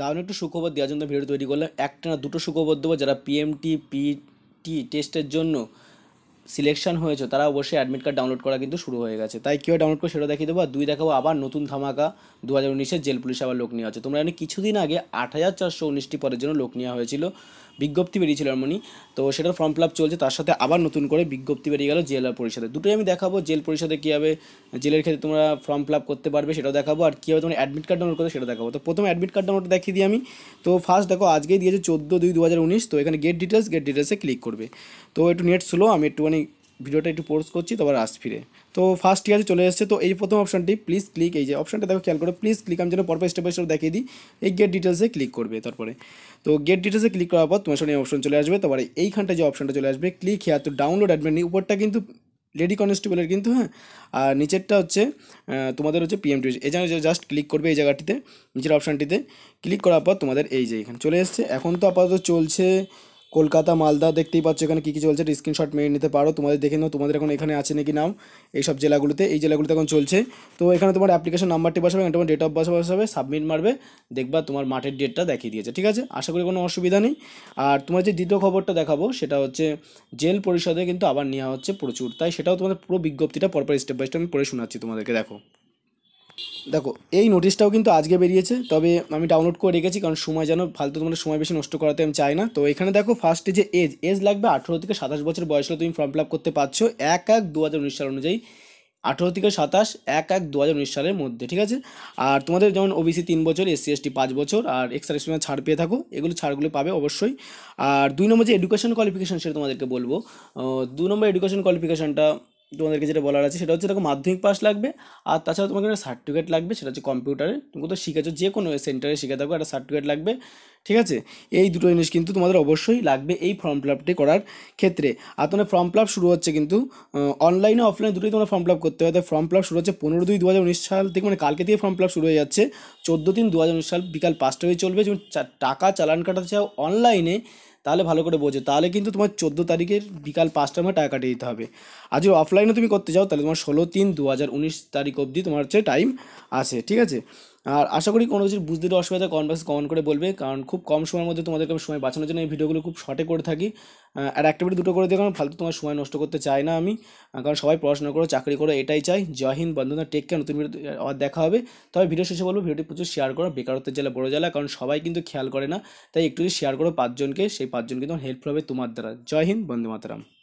দারুণ একটু সুখবর দেওয়ার জন্য ভিডিও তৈরি করলাম একটা না দুটো সুখবর দেবো যারা পিএমটি পিটি টেস্টের জন্য সিলেকশন হয়েছে তারা অবশ্যই অ্যাডমিট কার্ড ডাউনলোড করা কিন্তু শুরু হয়ে গেছে তাই কেউ ডাউনলোড করে সেটা দেখিয়ে দেবো আর দুই দেখাবো আবার নতুন ধামাকা দু হাজার উনিশের জেল পুলিশ আবার লোক নেওয়া হচ্ছে তোমরা জানি কিছুদিন আগে আট হাজার চারশো উনিশটি পরের জন্য লোক নেওয়া হয়েছিল বিজ্ঞপ্তি বেরিয়েছিল মনি তো সেটার ফর্ম ফিল চলছে তার সাথে আবার নতুন করে বিজ্ঞপ্তি বেরিয়ে গেল জেলার পরিষদে দুটোই আমি দেখাবো জেল পরিষদে কীভাবে জেলের ক্ষেত্রে তোমরা ফর্ম ফিল করতে পারবে সেটাও দেখাবো আর কীভাবে তোমার অ্যাডমিট কার্ড ডাউনলোড করতে সেটা দেখাবো তো প্রথমে অ্যাডমিট কার্ড ডাউনলোড দেখিয়ে দিই আমি তো ফার্স্ট দেখো আজকেই দিয়েছে চোদ্দো দুই দু তো এখানে গেট ডিটেলস গেট ডিটেলসে ক্লিক করবে তো একটু নেট স্লো আমি একটুখানি ভিডিওটা একটু পোস্ট করছি তারপর আস ফিরে তো ফার্স্ট ইয়ার চলে এসেছে তো এই প্রথম অপশানটি প্লিজ ক্লিক এই যে অপশনটা দেখো খেয়াল করো প্লিজ ক্লিক আমি যেন পরপর স্টেপ বাই স্টেপ দেখিয়ে দিই এই গেট ডিটেলসে ক্লিক করবে তারপরে তো গেট ডিটেলসে ক্লিক করার পর তোমার সামনে অপশন চলে আসবে তারপরে এইখানটা যে অপশনটা চলে আসবে ক্লিক হেয়ার তো ডাউনলোড অ্যাডমিট উপরটা কিন্তু লেডি কনস্টেবলের কিন্তু হ্যাঁ আর নিচেরটা হচ্ছে তোমাদের হচ্ছে পিএম টু এই যে জাস্ট ক্লিক করবে এই জায়গাটিতে নিচের অপশানটিতে ক্লিক করার পর তোমাদের এই যে এখানে চলে এসছে এখন তো আপাতত চলছে কলকাতা মালদা দেখতেই পাচ্ছ এখানে কী কী চলছে স্ক্রিনশট মেনে নিতে পারো তোমাদের দেখে নাও তোমাদের এখন এখানে আছে নাকি নাম এইসব জেলাগুলোতে এই জেলাগুলোতে এখন চলছে তো এখানে তোমার অ্যাপ্লিকেশন নাম্বারটি বসাবে এখানে তোমার ডেট অফ বার্থ বসাবে সাবমিট মারবে দেখবা তোমার মাঠের ডেটটা দেখিয়ে দিয়েছে ঠিক আছে আশা করি কোনো অসুবিধা নেই আর তোমার যে দ্বিতীয় খবরটা দেখাবো সেটা হচ্ছে জেল পরিষদে কিন্তু আবার নেওয়া হচ্ছে প্রচুর তাই সেটাও তোমাদের পুরো বিজ্ঞপ্তিটা পরপর স্টেপ বাই স্টেপ আমি পড়ে শোনাচ্ছি তোমাদেরকে দেখো দেখো এই নোটিশটাও কিন্তু আজকে বেরিয়েছে তবে আমি ডাউনলোড করে রেখেছি কারণ সময় যেন ফালতু তোমাদের সময় বেশি নষ্ট করাতে আমি চাই না তো এখানে দেখো ফার্স্টে যে এজ এজ লাগবে আঠেরো থেকে সাতাশ বছর বয়স হলে তুমি ফর্ম ফিল আপ করতে পারছো এক এক দু হাজার উনিশ সাল অনুযায়ী আঠেরো থেকে সাতাশ এক এক দু হাজার উনিশ সালের মধ্যে ঠিক আছে আর তোমাদের যেমন ও সি তিন বছর এসসি এসটি পাঁচ বছর আর এক্সট্রা এক্সপিরিয়েন্স ছাড় পেয়ে থাকো এগুলো ছাড়গুলো পাবে অবশ্যই আর দুই নম্বর যে এডুকেশন কোয়ালিফিকেশান সেটা তোমাদেরকে বলবো দু নম্বর এডুকেশন কোয়ালিফিকেশানটা তোমাদেরকে যেটা বলার আছে সেটা হচ্ছে দেখো মাধ্যমিক পাস লাগবে আর তাছাড়া তোমাকে একটা সার্টিফিকেট লাগবে সেটা হচ্ছে কম্পিউটারে তুমি কোথাও শিখেছো যে কোনো সেন্টারে শিখে থাকো একটা সার্টিফিকেট লাগবে ঠিক আছে এই দুটো জিনিস কিন্তু তোমাদের অবশ্যই লাগবে এই ফর্ম ফিল আপটি করার ক্ষেত্রে আর তোমার ফর্ম ফিল আপ শুরু হচ্ছে কিন্তু অনলাইনে অফলাইনে দুটোই তোমরা ফর্ম ফিল আপ করতে হবে ফর্ম ফিল আপ শুরু হচ্ছে পনেরো দুই দু হাজার উনিশ সাল থেকে মানে কালকে থেকে ফর্ম ফিল আপ শুরু হয়ে যাচ্ছে চোদ্দো তিন দু হাজার উনিশ সাল বিকাল পাঁচটা হয়ে চলবে যেমন টাকা চালান কাটাতে চাও অনলাইনে তাহলে ভালো করে বোঝো তাহলে কিন্তু তোমার চোদ্দো তারিখের বিকাল পাঁচটার মধ্যে টাকা কাটিয়ে দিতে হবে আর যদি অফলাইনে তুমি করতে যাও তাহলে তোমার ষোলো তিন দু হাজার উনিশ তারিখ অবধি তোমার হচ্ছে টাইম আছে ঠিক আছে আর আশা করি কোনো কিছু বুঝতে অসুবিধা কনভার্স কমেন্ট করে বলবে কারণ খুব কম সময়ের মধ্যে তোমাদেরকে আমি সময় বাঁচানোর জন্য এই ভিডিওগুলো খুব শর্টে করে থাকি আর একটা দুটো করে দিয়ে কারণ ফালতু তোমার সময় নষ্ট করতে চাই না আমি কারণ সবাই পড়াশোনা করো চাকরি করো এটাই চাই জয় হিন্দ বন্ধুরা টেক কেয়ার নতুন ভিডিও দেখা হবে তবে ভিডিও শেষে বলবো ভিডিওটি প্রচুর শেয়ার করো বেকারত্বের জেলা বড় জেলা কারণ সবাই কিন্তু খেয়াল করে না তাই একটু শেয়ার করো পাঁচজনকে সেই পাঁচজন কিন্তু হেল্পফুল হবে তোমার দ্বারা জয় হিন্দ বন্ধু মাতারাম